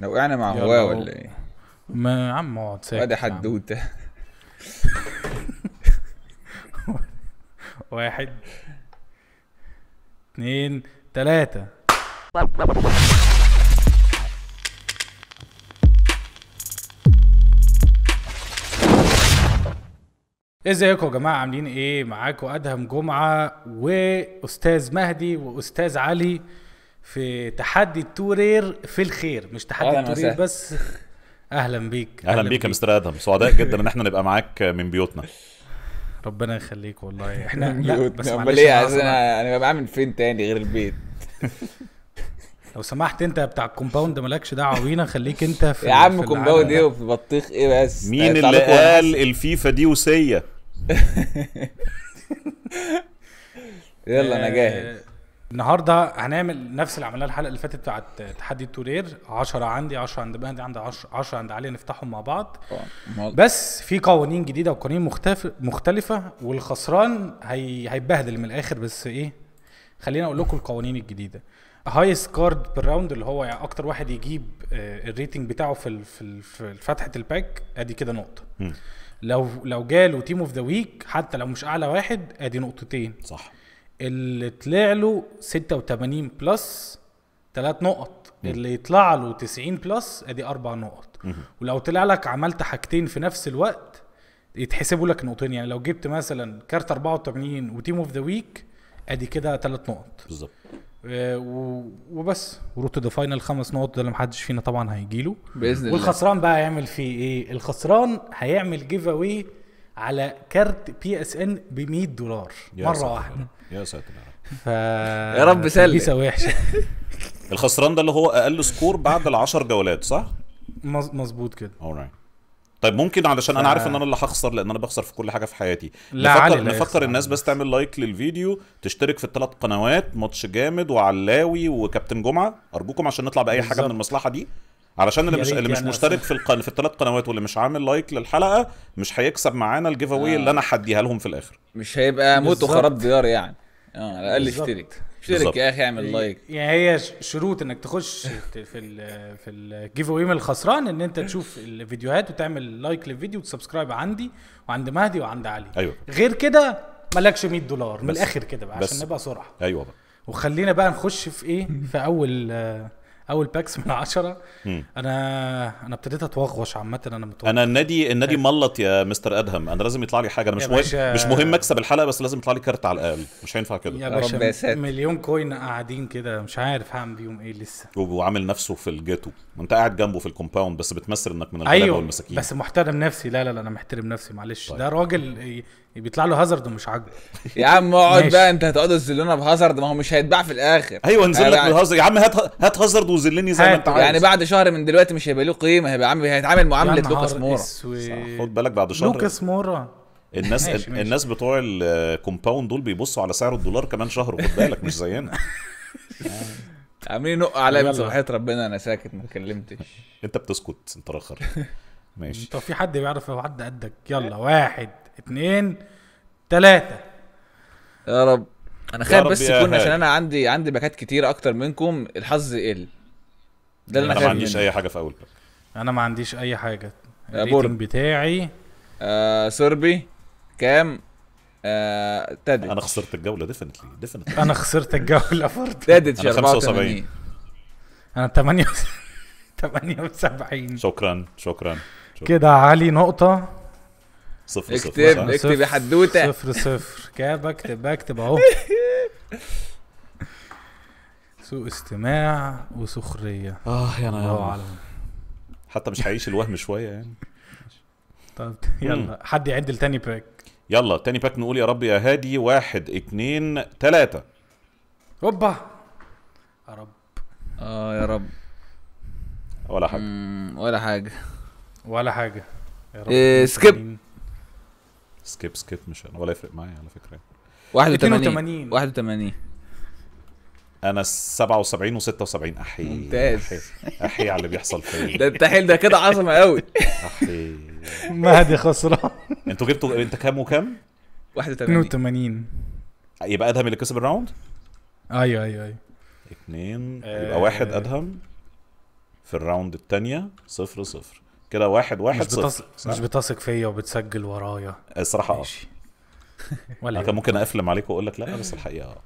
لو وقعنا مع هواه ولا ايه؟ ما عم اقعد ساكت وادي حدوته واحد اتنين تلاتة ازيكم يا جماعه عاملين ايه معاكم ادهم جمعه واستاذ مهدي واستاذ علي في تحدي التورير في الخير مش تحدي التورير بس اهلا بيك اهلا, أهلا بيك يا مستر ادهم سعداء جدا ان احنا نبقى معاك من بيوتنا ربنا يخليك والله احنا لا بس امال ايه انا انا انا بعمل فين تاني غير البيت لو سمحت انت بتاع الكومباوند مالكش دعوه بينا خليك انت في يا عم كومباوند ايه وفي بطيخ ايه بس مين يعني اللي قال الفيفا دي وسيه يلا انا جاهز آه، النهارده هنعمل نفس اللي عملناه الحلقه اللي فاتت بتاعت تحدي التورير 10 عندي 10 عند مهدي عندي 10 عند علي نفتحهم مع بعض بس في قوانين جديده وقوانين مختلفه والخسران هي هيتبهدل من الاخر بس ايه خلينا اقول لكم القوانين الجديده هايست كارد بالراوند اللي هو يعني اكتر واحد يجيب آه، الريتنج بتاعه في في فتحه الباك ادي كده نقطه لو لو جاله تيم اوف ذا ويك حتى لو مش اعلى واحد ادي نقطتين صح اللي طلع له 86 بلس ثلاث نقط مم. اللي يطلع له 90 بلس ادي اربع نقط مم. ولو طلع لك عملت حاجتين في نفس الوقت يتحسبوا لك نقطتين يعني لو جبت مثلا كارت 84 وتيم اوف ذا ويك ادي كده ثلاث نقط بالظبط آه، وبس وروت ذا فاينل خمس نقط ده اللي محدش فينا طبعا هيجيله باذن الله والخسران بقى هيعمل فيه ايه الخسران هيعمل جيف اواي على كارت بي اس ان ب 100 دولار مره واحده يا ساتر ف... يا رب سلم بيسه وحشه الخسران ده اللي هو اقل سكور بعد ال 10 جولات صح؟ مظبوط كده اورايت طيب ممكن علشان ف... انا عارف ان انا اللي هخسر لان انا بخسر في كل حاجه في حياتي لا نفكر نفكر الناس بس تعمل لايك للفيديو تشترك في الثلاث قنوات ماتش جامد وعلاوي وكابتن جمعه ارجوكم عشان نطلع باي بالزبط. حاجه من المصلحه دي علشان اللي مش اللي مش يعني مشترك في القناه في الثلاث قنوات واللي مش عامل لايك للحلقه مش هيكسب معانا الجيف اوي آه. اللي انا هديها آه. لهم في الاخر مش هيبقى موت وخراب ديار يعني اه على الاقل اشترك اشترك يا اخي اعمل لايك يعني هي شروط انك تخش في الـ في الجيف اوي من الخسران ان انت تشوف الفيديوهات وتعمل لايك للفيديو وتسبسكرايب عندي وعند مهدي وعند علي ايوه غير كده مالكش 100 دولار من الاخر كده بقى عشان نبقى سرعه ايوه بقى وخلينا بقى نخش في ايه في اول آه اول باكس من عشرة انا انا ابتديت اتوغوش عامه انا متوغش انا النادي النادي ملط يا مستر ادهم انا لازم يطلع لي حاجه انا مش مهم مش مهم اكسب الحلقه بس لازم يطلع لي كارت على الاقل مش هينفع كده يا باشا مليون كوين قاعدين كده مش عارف هعمل بيهم ايه لسه وعامل نفسه في الجيتو وانت قاعد جنبه في الكومباوند بس بتمثل انك من الغلابه أيوه والمساكين بس محترم نفسي لا لا لا انا محترم نفسي معلش طيب. ده راجل بيطلع له هازارد ومش عاجبه يا عم اقعد بقى انت هتقعد الزلونه بهازارد ما هو مش هيتباع في الاخر ايوه نزل يعني لك يعني بالهازارد يا عم هات هات هازارد وزلني زي ما انت عايز يعني بعد شهر من دلوقتي مش هيبقى له قيمه هيبقى عامل هيتعامل معامله لوكاس مورا خد بالك بعد شهر لوكاس مورا الناس ماشي ماشي. الناس بتوع الكومباوند دول بيبصوا على سعر الدولار كمان شهر خد بالك مش زينا عاملين نق عليا من وحياه ربنا انا ساكت ما اتكلمتش انت بتسكت انت رخر ماشي طب في حد بيعرف لو حد قدك يلا واحد اثنين ثلاثة يا رب انا خايف بس يكون عشان انا عندي عندي باكات كتير اكتر منكم الحظ يقل ده اللي انا, أنا ما عنديش اي حاجه في اول باك انا ما عنديش اي حاجه الريتم بتاعي آه سربي كام آه تادت انا خسرت الجوله ديفنتلي ديفنتلي انا خسرت الجوله فرد تادت انا 75 انا 78 78 شكرا شكرا, شكرا. كده علي نقطه صفر صفر اكتب يا حدوته صفر صفر كاب بكتب بكتب اهو سوء استماع وسخريه اه يا نهار حتى مش هعيش الوهم شويه يعني طب يلا حد يعد لتاني باك يلا تاني باك نقول يا رب يا هادي واحد اتنين تلاتة هوبا يا رب اه يا رب ولا حاجة ولا حاجة ولا حاجة يا رب إيه سكيب سكيب سكيب مش انا ولا يفرق معايا على فكره 81 81 انا 77 و76 احي ممتاز احي على اللي بيحصل فيا ده التحيل ده كده عظمه قوي احي مهدي خسران انتوا جبتوا انت كام وكام؟ 81 82 يبقى ادهم اللي كسب الراوند؟ ايوه ايوه ايوه اثنين يبقى واحد ادهم في الراوند الثانيه صفر صفر كده واحد واحد مش بتص... صفر مش بتثق فيا وبتسجل ورايا الصراحه اه ولا كان ممكن اقفلم عليك واقول لك لا بس الحقيقه اه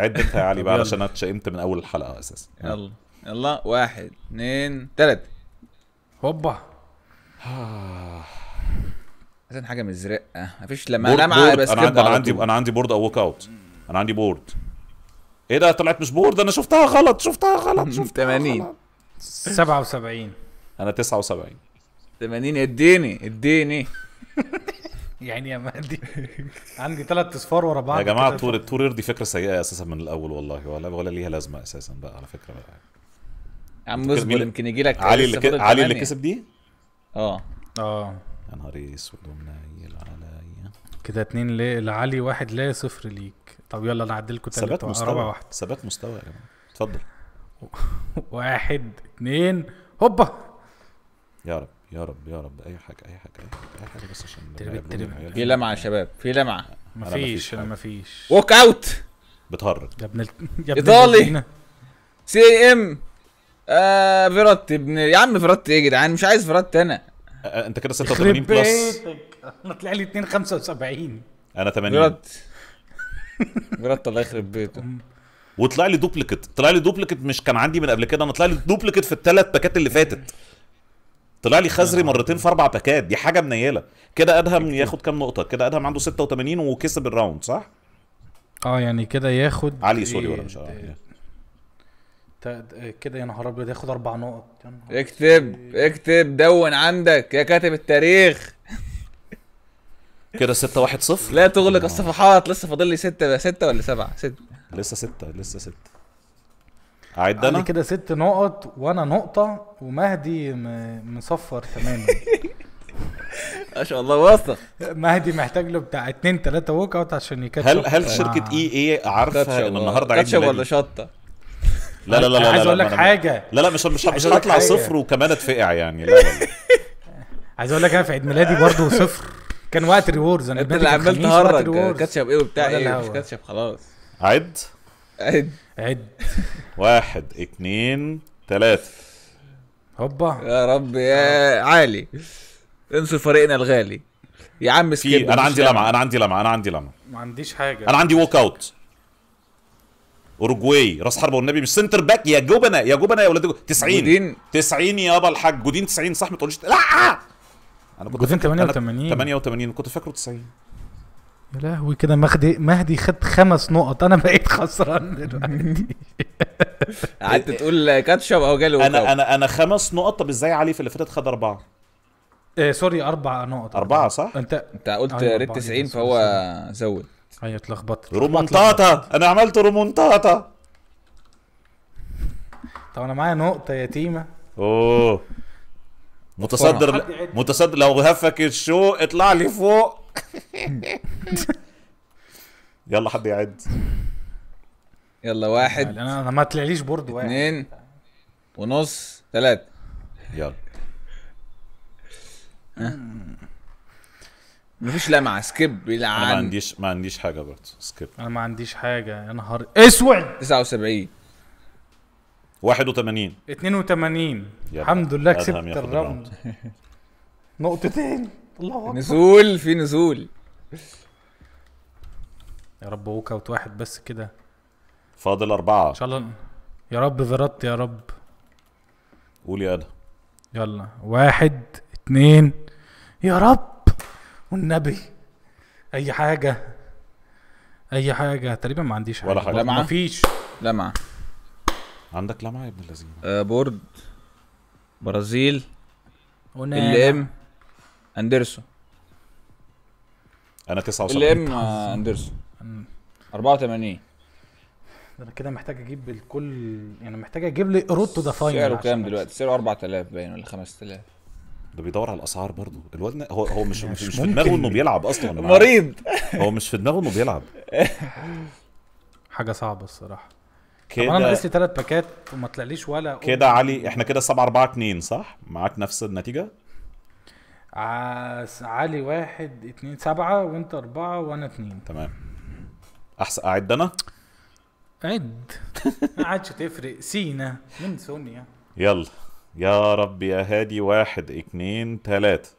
عد انت يا علي بقى علشان انا اتشائمت من اول الحلقه اساسا يلا يلا واحد اثنين ثلاثة هوبا عايزين حاجة مزرقة مفيش لما لمعة بس انا, عندي أنا عندي انا عندي بورد او ووك اوت انا عندي بورد ايه ده طلعت مش بورد انا شفتها غلط شفتها غلط شفتها 80 77 انا 79 80 اديني اديني يعني يا مهدي عندي ثلاث اصفار ورا بعض يا جماعه التور التور يرضي فكره سيئه اساسا من الاول والله ولا ولا ليها لازمه اساسا بقى على فكره بقى. يا عم اصبر يمكن يجي لك علي اللي علي اللي كسب دي؟ اه اه يا نهار اسود ومنيل عليا كده اتنين لعلي واحد لا صفر ليك طب يلا انا لكم تاني ثبات مستوى واحد ثبات مستوى يا جماعه اتفضل واحد اتنين هوبا يا رب يا رب يا رب اي حاجه اي حاجه اي حاجه بس عشان في لمعه يا شباب في لمعه مفيش انا مفيش ووك اوت بتهرج يا ابن ايطالي سي ام آه فيراتي ابن يا عم فيراتي ايه يا جدعان مش عايز فيراتي انا آه انت كده 86 بلس انا طلع لي 2 75 انا 80 فيراتي فيراتي الله يخرب بيته وطلع لي دوبليكت طلع لي دوبليكت مش كان عندي من قبل كده انا طلع لي دوبليكت في الثلاث باكات اللي فاتت طلع لي خزري مرتين في اربع باكات دي حاجه منيله كده ادهم ياخد كام نقطه كده ادهم عنده 86 وكسب الراوند صح اه يعني كده ياخد علي سوري إيه، ولا مش علي إيه، كده يا نهار ابيض ياخد اربع نقط يا اكتب اكتب دون عندك يا كاتب التاريخ كده 6 1 0 لا تغلق الصفحات لسه فاضل لي 6 6 ولا 7 6 لسه 6 لسه 6 اعد انا كده ست نقط وانا نقطه ومهدي مصفر تماما ما شاء الله واثق مهدي محتاج له بتاع اتنين تلاته ووك اوت عشان يكتشف هل هل آه. شركه اي اي عارفه ان النهارده عيد ميلادي ولا شطه لا لا لا لا عايز اقول لك حاجه لا لا مش مش مش هطلع صفر وكمان اتفقع يعني لا لا عايز اقول لك انا في عيد ميلادي برضه صفر كان وقت ريوردز انا انت اللي عمال تهرج كاتشب ايه وبتاع ايه مش كاتشب خلاص عد عد عد واحد اثنين ثلاثة هوبا يا رب يا عالي انسوا فريقنا الغالي يا عم سكيب انا عندي لمعه انا عندي لمعه انا عندي لمعه ما عنديش حاجه انا عندي ووك اوت اورجواي راس حربه والنبي مش سنتر باك يا جبنه يا جبنه يا ولاد 90 جودين 90 يابا الحاج جودين 90 صح ما تقوليش لا انا كنت جودين 88 88 كنت فاكره 90 يا لهوي كده مهدي مهدي خد خمس نقط انا بقيت خسران دلوقتي قعدت تقول كاتشب او جاله انا انا انا خمس نقط طب ازاي علي في اللي فاتت خد اربعه؟ إيه سوري اربع نقط اربعه صح؟ انت انت قلت أيوة، ريت 90 فهو زود ايوه اتلخبطت رومونتاتا انا عملت رومونتاتا طب انا معايا نقطه يتيمه اوه متصدر متصدر لو هفك الشو اطلع لي فوق يلا حد يعد يلا واحد يعني انا ما طلعليش بورد واحد اثنين ونص ثلاثة يلا مفيش لمعة سكيب يلعن انا ما عنديش ما عنديش حاجة برضه سكيب انا ما عنديش حاجة يا نهار اسود 79 81 82 الحمد لله كسبت الراوند نقطتين الله اكبر نزول في نزول يا رب ووك اوت واحد بس كده فاضل أربعة إن شاء الله يا رب فيرات يا رب قول يا ده يلا واحد اتنين يا رب والنبي أي حاجة أي حاجة تقريبا ما عنديش حاجة ولا حاجة لمعة مفيش لمعة عندك لمعة يا ابن اللذينة أه بورد برازيل ونعم. ام اندرسون انا 79 اللي ام اندرسون 84 ده انا كده محتاج اجيب الكل يعني محتاج اجيب لي روتو ده فاينل سعره كام دلوقتي؟ سعره 4000 باين ولا 5000 ده بيدور على الاسعار برضه الواد هو هو مش مش, يعني مش في دماغه انه بيلعب اصلا مريض هو مش في دماغه انه بيلعب حاجه صعبه الصراحه كده طب انا ناقص لي ثلاث باكات وما طلعليش ولا كده علي احنا كده 7 4 2 صح؟ معاك نفس النتيجه؟ علي واحد اتنين سبعة وانت اربعة وانا اتنين تمام احسن اعد انا عد ما عادش تفرق سينا من سونيا يلا يا رب يا هادي واحد اتنين تلاتة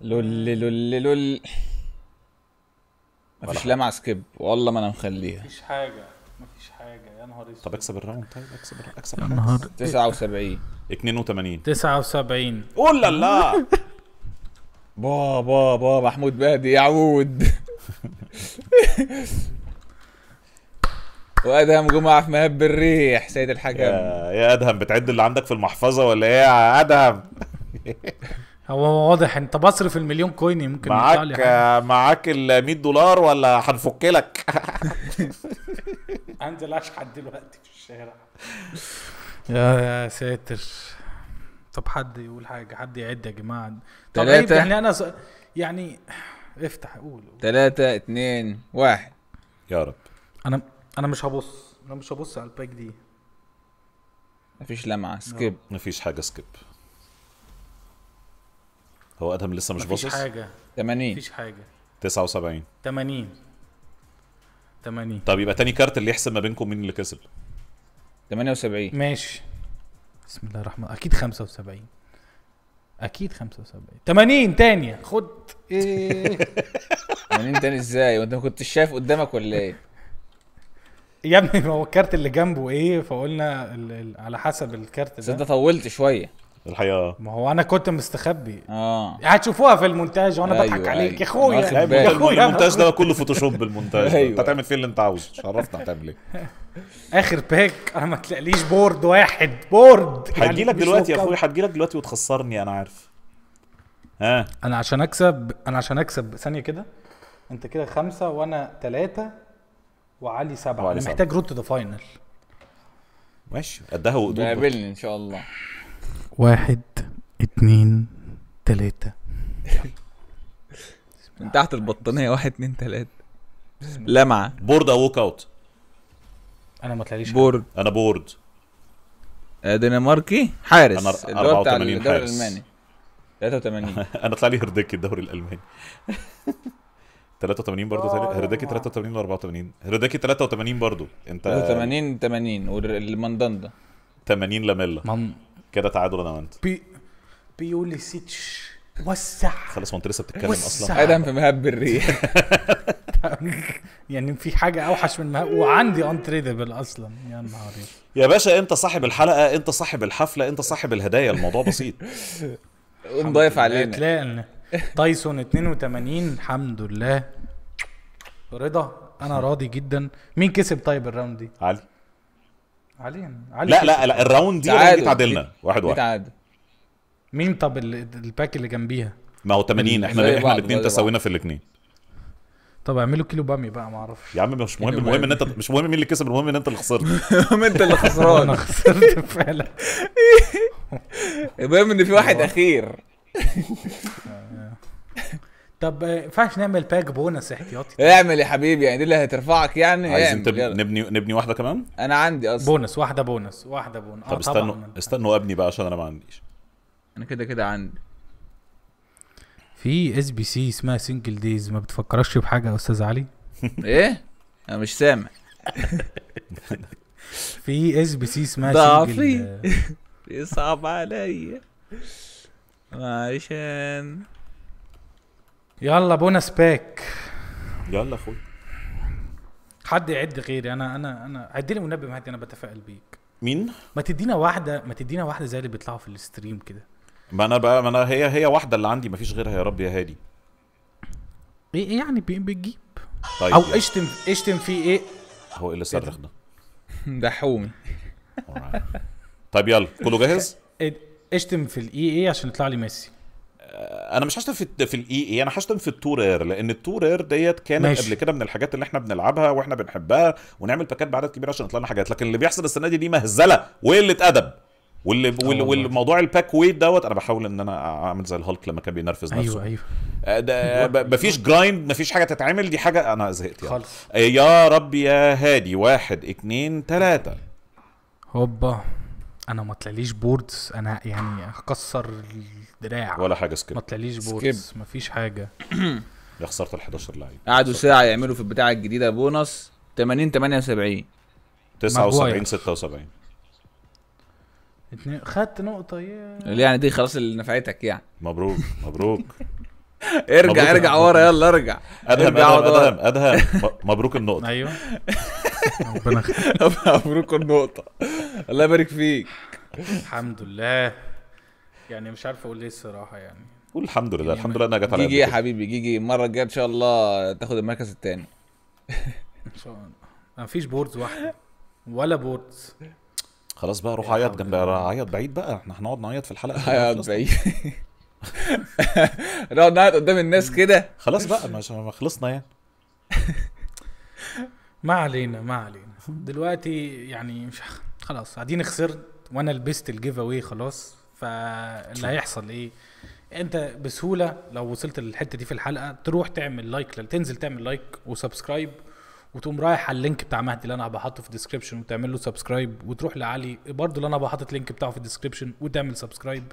لول لول لول مفيش لمعة سكيب والله ما انا مخليها مفيش حاجة مفيش حاجه يا نهار اسود طب اكسب الراوند طيب اكسب الراوند اكسب يا نهار 79 82 79 قول لا لا بابا بابا محمود بادي يعود وادهم جمعه في مهب الريح سيد الحكم يا, يا ادهم بتعد اللي عندك في المحفظه ولا ايه يا ادهم هو واضح انت بصرف المليون كوين يمكن معاك معاك ال 100 دولار ولا هنفك لك انزل اشحت دلوقتي في الشارع يا يا ساتر طب حد يقول حاجه حد يعد يا جماعه طب تلاتة يعني انا يعني افتح قول ثلاثة اتنين واحد يا رب انا انا مش هبص انا مش هبص على الباك دي مفيش لمعة سكيب مفيش حاجة سكيب هو ادهم لسه مش باصص مفيش حاجة 80 مفيش حاجة 79 80 8 طب يبقى تاني كارت اللي يحسب ما بينكم مين اللي كسب 78 ماشي بسم الله الرحمن اكيد 75 اكيد 75 80 تانية خد ايه 80 تاني ازاي وانت ما كنتش شايف قدامك ولا ايه يا ابني ما هو الكارت اللي جنبه ايه فقلنا على حسب الكارت ده انت طولت شويه الحقيقه ما هو انا كنت مستخبي اه هتشوفوها في المونتاج وانا أيوة بضحك عليك أيوة. يا اخويا يا اخويا المونتاج ده كله فوتوشوب بالمونتاج أيوة. انت هتعمل فيه اللي انت عاوزه مش عرفنا هتعمل ايه اخر باك انا ما تلاقيليش بورد واحد بورد هتجي لك يعني دلوقتي يا اخويا هتجي لك دلوقتي وتخسرني انا عارف ها انا عشان اكسب انا عشان اكسب ثانيه كده انت كده خمسه وانا ثلاثه وعلي سبعه انا محتاج روت ذا فاينل ماشي قدها وقدود قابلني ان شاء الله واحد اتنين تلاتة من تحت البطانية واحد اتنين تلاتة لمعة بورد او ووك اوت انا ما طلعليش بورد انا بورد آه، دنماركي حارس انا 84 حارس الالماني 83 انا طلع لي هردكي الدوري الالماني 83 برضه هردكي 83 ولا 84 هردكي 83 برضه انت 83 80 والمندندا 80 لاميلا كده تعادل انا وانت بي... بيولي سيتش وسع خلاص ما انت لسه بتتكلم اصلا ادم في مهب الريح يعني في حاجه اوحش من مهب وعندي انتريدبل اصلا يا نهار يا باشا انت صاحب الحلقه انت صاحب الحفله انت صاحب الهدايا الموضوع بسيط ونضيف علينا تلاقي تايسون 82 الحمد لله رضا انا راضي جدا مين كسب طيب الراوند دي علي علينا علينا لا لا لا الراوند دي اتعادلنا تعادلنا واحد واحد تعادل مين طب الباك اللي جنبيها ما هو 80 احنا احنا الاثنين تساوينا في الاثنين طب اعملوا كيلو بامي بقى ما اعرفش يا عم مش مهم المهم ان انت مش مهم مين اللي كسب المهم ان انت اللي خسرت المهم انت اللي خسران انا خسرت فعلا المهم ان في واحد أيوة. اخير آه، آه. طب آه، ما ينفعش نعمل باك بونس احتياطي اعمل يا حبيبي يعني دي اللي هترفعك يعني عايزين تب... نبني نبني واحده كمان انا عندي اصلا بونس واحده بونس واحده بونس طب آه، استنوا استنوا ابني بقى عشان انا ما عنديش انا كده كده عندي في اس بي سي اسمها سنجل ديز ما بتفكرش بحاجه يا استاذ علي ايه انا مش سامع في اس بي سي اسمها ضعفي بيصعب عليا عشان يلا بونس باك يلا اخوي حد يعد غيري انا انا انا عد لي منبه مهدي انا بتفائل بيك مين؟ ما تدينا واحده ما تدينا واحده زي اللي بيطلعوا في الستريم كده ما انا بقى ما انا هي هي واحده اللي عندي ما فيش غيرها يا رب يا هادي ايه, إيه يعني بتجيب طيب او اشتم اشتم في ايه هو ايه اللي صرخ ده؟ ده حومي طيب يلا كله جاهز؟ اشتم في الاي ايه عشان يطلع لي ميسي انا مش هشتم في في الاي اي انا هشتم في التورير لان التورير ديت كانت ماشي. قبل كده من الحاجات اللي احنا بنلعبها واحنا بنحبها ونعمل باكات بعدد كبير عشان يطلع لنا حاجات لكن اللي بيحصل السنه دي دي مهزله وقله ادب واللي واللي والموضوع الباك ويت دوت انا بحاول ان انا اعمل زي الهالك لما كان بينرفز أيوة، نفسه ايوه ايوه مفيش جرايند مفيش حاجه تتعمل دي حاجه انا زهقت يعني. خالص آه، يا رب يا هادي واحد اتنين تلاته هوبا انا ما طلعليش بوردز انا يعني هكسر الدراع ولا حاجه سكيب ما طلعليش بوردز ما فيش حاجه يا خساره ال 11 لعيب قعدوا ساعه يعملوا في البتاعه الجديده بونص 80 78 79 76 اتنين خدت نقطة يا يعني دي خلاص اللي نفعتك يعني مبروك مبروك ارجع ارجع ورا يلا ارجع ادهم ادهم ادهم ادهم مبروك النقطة ايوه ربنا مبروك النقطة الله يبارك فيك الحمد لله يعني مش عارف اقول ايه الصراحه يعني قول الحمد لله يعني الحمد لله انها جت على جيجي يا حبيبي جيجي المره الجايه ان شاء الله تاخد المركز الثاني ان شاء الله ما فيش بوردز واحده ولا بوردز خلاص بقى روح عيط جنب عيط بعيد بقى احنا هنقعد نعيط في الحلقه عيط بعيد نقعد نعيط قدام الناس كده خلاص بقى ما خلصنا يعني ما علينا ما علينا دلوقتي يعني مش خلاص قاعدين خسرت وانا لبست الجيف اواي خلاص فاللي هيحصل ايه انت بسهوله لو وصلت للحته دي في الحلقه تروح تعمل لايك تنزل تعمل لايك وسبسكرايب وتقوم رايح على اللينك بتاع مهدي اللي انا بحطه في الديسكربشن وتعمل له سبسكرايب وتروح لعلي برضه اللي انا بحط اللينك بتاعه في الديسكربشن وتعمل سبسكرايب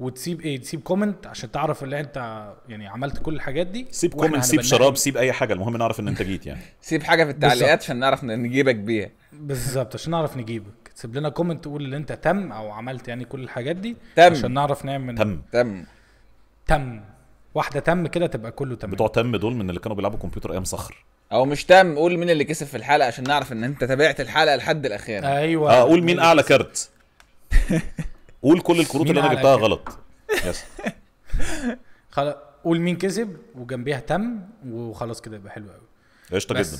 وتسيب ايه تسيب كومنت عشان تعرف اللي انت يعني عملت كل الحاجات دي سيب كومنت سيب شراب سيب اي حاجه المهم نعرف ان انت جيت يعني سيب حاجه في التعليقات عشان نعرف نجيبك بيها بالظبط عشان نعرف نجيبك تسيب لنا كومنت تقول اللي انت تم او عملت يعني كل الحاجات دي تم عشان نعرف نعمل تم تم تم واحده تم كده تبقى كله تم بتوع تم دول من اللي كانوا بيلعبوا كمبيوتر ايام صخر او مش تم قول مين اللي كسب في الحلقه عشان نعرف ان انت تابعت الحلقه لحد الاخير ايوه اقول آه، مين اعلى كارت قول كل الكروت اللي انا جبتها غلط يس خلاص قول مين كسب وجنبيها تم وخلاص كده يبقى حلو قوي قشطه جدا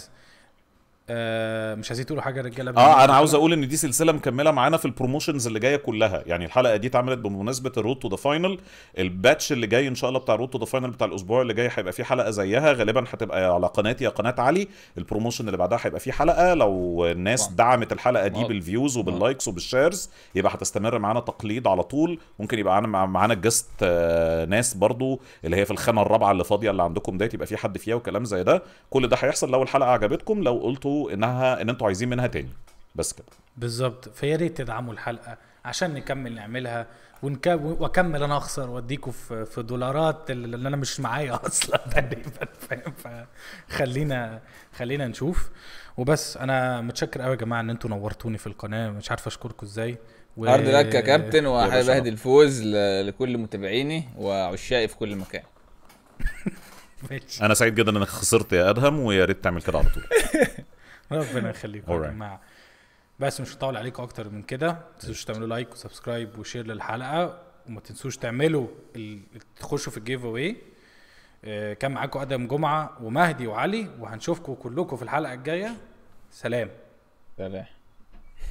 آه، مش عايزين تقولوا حاجه يا رجاله اه انا عاوز اقول ان دي سلسله مكمله معانا في البروموشنز اللي جايه كلها يعني الحلقه دي اتعملت بمناسبه الرود تو ذا فاينل الباتش اللي جاي ان شاء الله بتاع الرود تو ذا فاينل بتاع الاسبوع اللي جاي هيبقى فيه حلقه زيها غالبا هتبقى على قناتي يا قناه علي البروموشن اللي بعدها هيبقى فيه حلقه لو الناس مم. دعمت الحلقه دي مم. بالفيوز وباللايكس وبالشيرز يبقى هتستمر معانا تقليد على طول ممكن يبقى معانا جست آه، ناس برضو اللي هي في الخانه الرابعه اللي فاضيه اللي عندكم ديت يبقى في حد فيها وكلام زي ده كل ده هيحصل لو الحلقه عجبتكم لو قلتوا انها ان انتوا عايزين منها تاني بس كده بالظبط فيا ريت تدعموا الحلقه عشان نكمل نعملها ونك... واكمل انا اخسر واديكم في... في دولارات اللي انا مش معايا اصلا تقريبا فاهم فخلينا خلينا نشوف وبس انا متشكر قوي يا جماعه ان انتوا نورتوني في القناه مش عارف اشكركم ازاي و... عرض لك يا كابتن واحب اهدي الفوز ل... لكل متابعيني وعشائي في كل مكان انا سعيد جدا انك خسرت يا ادهم ويا ريت تعمل كده على طول ربنا يخليكم جماعه بس مش هطول عليكم اكتر من كده ما تنسوش تعملوا لايك وسبسكرايب وشير للحلقه وما تنسوش تعملوا تخشوا في الجيف اواي آه، كان معاكم ادم جمعه ومهدي وعلي وهنشوفكم كلكم في الحلقه الجايه سلام سلام